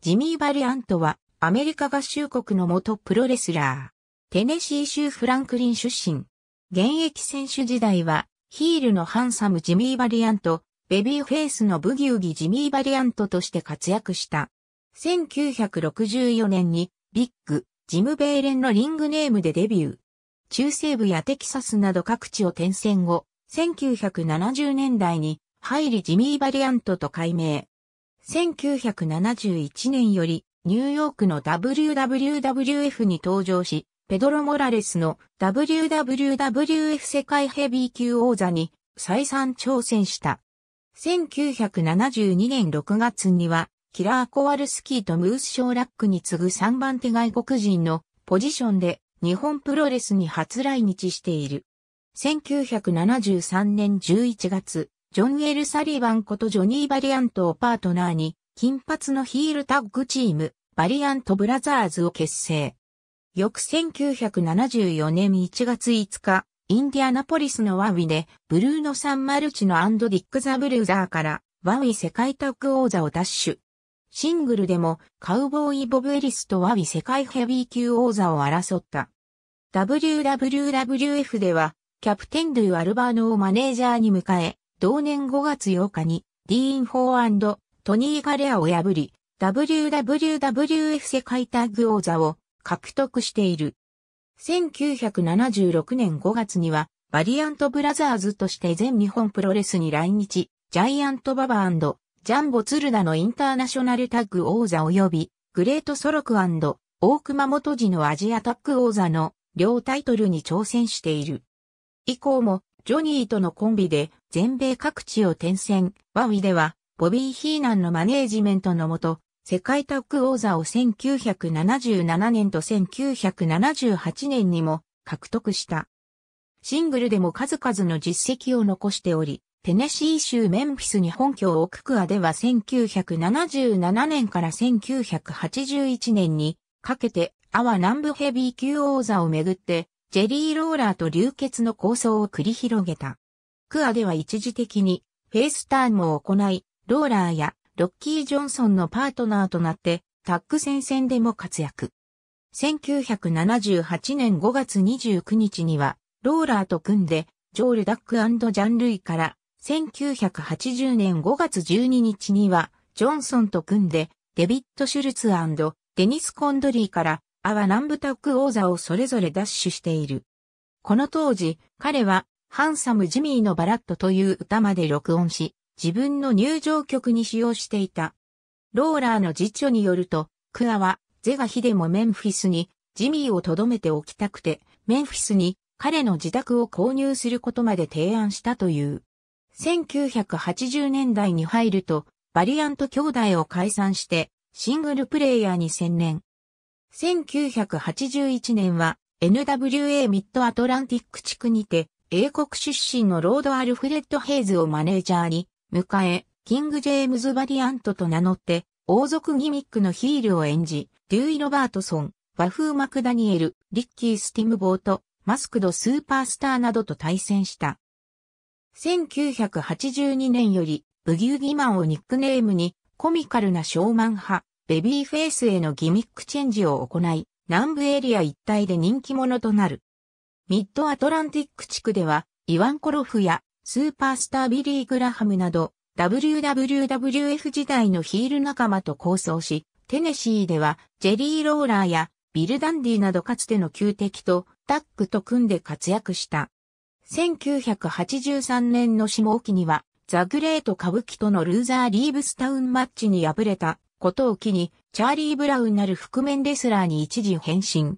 ジミー・バリアントは、アメリカ合衆国の元プロレスラー。テネシー州フランクリン出身。現役選手時代は、ヒールのハンサムジミー・バリアント、ベビーフェイスのブギウギジミー・バリアントとして活躍した。1964年に、ビッグ、ジム・ベイレンのリングネームでデビュー。中西部やテキサスなど各地を転戦後、1970年代に、ハイリ・ジミー・バリアントと改名。1971年よりニューヨークの WWWF に登場し、ペドロ・モラレスの WWWF 世界ヘビー級王座に再三挑戦した。1972年6月には、キラー・コワルスキーとムース・ショーラックに次ぐ3番手外国人のポジションで日本プロレスに初来日している。1973年11月、ジョン・エル・サリバンことジョニー・バリアントをパートナーに、金髪のヒールタッグチーム、バリアント・ブラザーズを結成。翌1974年1月5日、インディアナポリスのワウィで、ブルーノ・サン・マルチのアンド・ディック・ザ・ブルーザーから、ワウィ世界タッグ王座を奪取。シングルでも、カウボーイ・ボブ・エリスとワウィ世界ヘビー級王座を争った。w w f では、キャプテン・ドゥ・アルバーノをマネージャーに迎え、同年5月8日に、ディーン・フォートニー・ガレアを破り、WWWF 世界タッグ王座を獲得している。1976年5月には、バリアントブラザーズとして全日本プロレスに来日、ジャイアントババジャンボツルダのインターナショナルタッグ王座及び、グレートソロク大熊本時のアジアタッグ王座の両タイトルに挑戦している。以降も、ジョニーとのコンビで全米各地を転戦。ワウィでは、ボビー・ヒーナンのマネージメントのもと、世界タッグ王座を1977年と1978年にも獲得した。シングルでも数々の実績を残しており、テネシー州メンフィスに本拠を置くクアでは1977年から1981年にかけてアワ南部ヘビー級王座をめぐってジェリーローラーと流血の構想を繰り広げた。クアでは一時的にフェイスターンも行い、ローラーやロッキー・ジョンソンのパートナーとなってタッグ戦線でも活躍。1978年5月29日にはローラーと組んでジョール・ダックジャン・ルイから1980年5月12日にはジョンソンと組んでデビッド・シュルツデニス・コンドリーからアワ・ナンブタック王座をそれぞれ奪取している。この当時、彼はハンサム・ジミーのバラットという歌まで録音し、自分の入場曲に使用していた。ローラーの辞書によると、クアは、ゼガヒでもメンフィスに、ジミーを留めておきたくて、メンフィスに彼の自宅を購入することまで提案したという。1980年代に入ると、バリアント兄弟を解散して、シングルプレイヤーに専念。1981年は、NWA ミッドアトランティック地区にて、英国出身のロード・アルフレッド・ヘイズをマネージャーに迎え、キング・ジェームズ・バリアントと名乗って、王族ギミックのヒールを演じ、デューイ・ロバートソン、和風マクダニエル、リッキー・スティムボート、マスクド・スーパースターなどと対戦した。1982年より、ブギウギマンをニックネームに、コミカルなショーマン派、ベビーフェイスへのギミックチェンジを行い、南部エリア一帯で人気者となる。ミッドアトランティック地区では、イワンコロフやスーパースタービリー・グラハムなど、WWWF 時代のヒール仲間と構想し、テネシーではジェリー・ローラーやビル・ダンディなどかつての旧敵とタッグと組んで活躍した。1983年の下期には、ザ・グレート歌舞伎とのルーザー・リーブスタウンマッチに敗れたことを機に、チャーリー・ブラウンなる覆面レスラーに一時変身。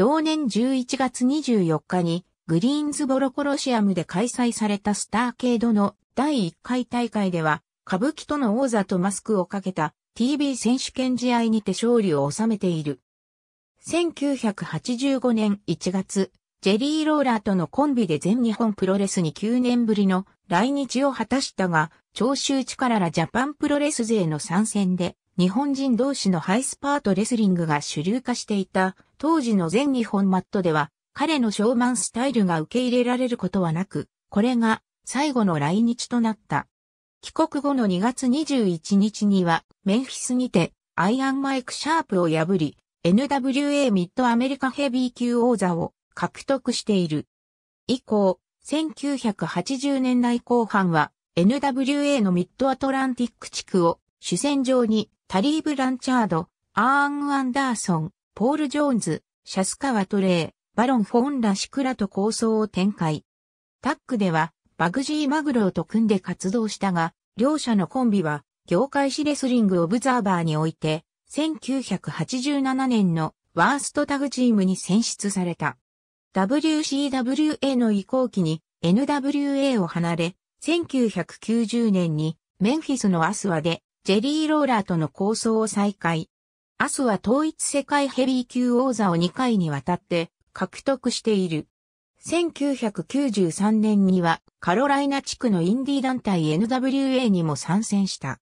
同年11月24日にグリーンズボロコロシアムで開催されたスターケードの第1回大会では、歌舞伎との王座とマスクをかけた TV 選手権試合にて勝利を収めている。1985年1月、ジェリー・ローラーとのコンビで全日本プロレスに9年ぶりの来日を果たしたが、長州力らジャパンプロレス勢の参戦で日本人同士のハイスパートレスリングが主流化していた当時の全日本マットでは彼のショーマンスタイルが受け入れられることはなく、これが最後の来日となった。帰国後の2月21日にはメンフィスにてアイアンマイク・シャープを破り NWA ミッドアメリカヘビー級王座を獲得している。以降、1980年代後半は NWA のミッドアトランティック地区を主戦場にタリーブ・ランチャード、アーン・アンダーソン、ポール・ジョーンズ、シャスカワ・トレー、バロン・フォンラシクラと構想を展開。タックでは、バグジー・マグローと組んで活動したが、両者のコンビは、業界史レスリング・オブザーバーにおいて、1987年のワーストタグチームに選出された。WCWA の移行期に NWA を離れ、1990年にメンフィスのアスワでジェリーローラーとの構想を再開。アスは統一世界ヘビー級王座を2回にわたって獲得している。1993年にはカロライナ地区のインディ団体 NWA にも参戦した。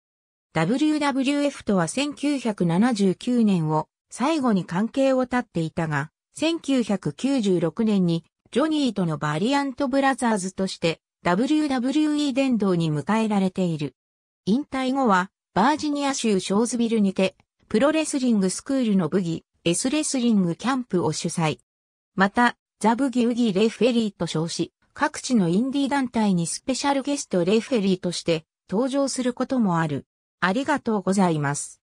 WWF とは1979年を最後に関係を立っていたが、1996年にジョニーとのバリアントブラザーズとして WWE 殿堂に迎えられている。引退後はバージニア州ショーズビルにて、プロレスリングスクールのブギ、S レスリングキャンプを主催。また、ザ・ブギウギ・レフェリーと称し、各地のインディー団体にスペシャルゲストレフェリーとして登場することもある。ありがとうございます。